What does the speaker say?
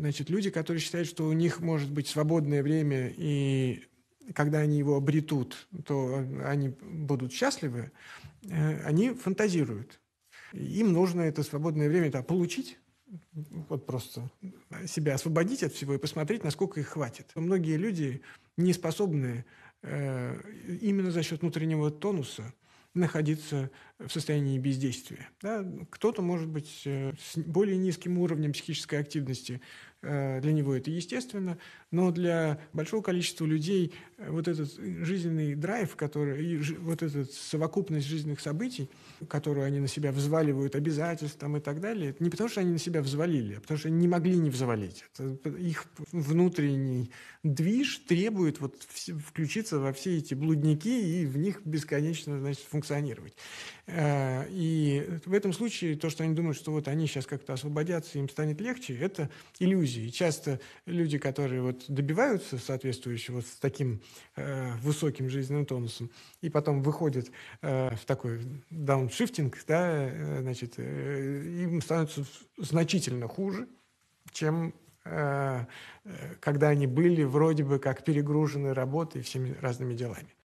значит, люди, которые считают, что у них может быть свободное время, и когда они его обретут, то они будут счастливы, э, они фантазируют. Им нужно это свободное время да, получить, вот просто себя освободить от всего и посмотреть, насколько их хватит. Многие люди не способны э, именно за счет внутреннего тонуса находиться в состоянии бездействия. Да? Кто-то, может быть, э, с более низким уровнем психической активности Э, для него это естественно, но для большого количества людей э, вот этот жизненный драйв, который, вот эта совокупность жизненных событий, которую они на себя взваливают, обязательств там и так далее, это не потому, что они на себя взвалили, а потому, что они не могли не взвалить. Это их внутренний движ требует вот включиться во все эти блудники и в них бесконечно значит, функционировать. Э, и в этом случае то, что они думают, что вот они сейчас как-то освободятся, им станет легче, это иллюзия иллюзий. И часто люди, которые вот добиваются соответствующего вот с таким э, высоким жизненным тонусом, и потом выходят э, в такой дауншифтинг, да, э, значит, э, им становится значительно хуже, чем э, э, когда они были вроде бы как перегружены работой всеми разными делами.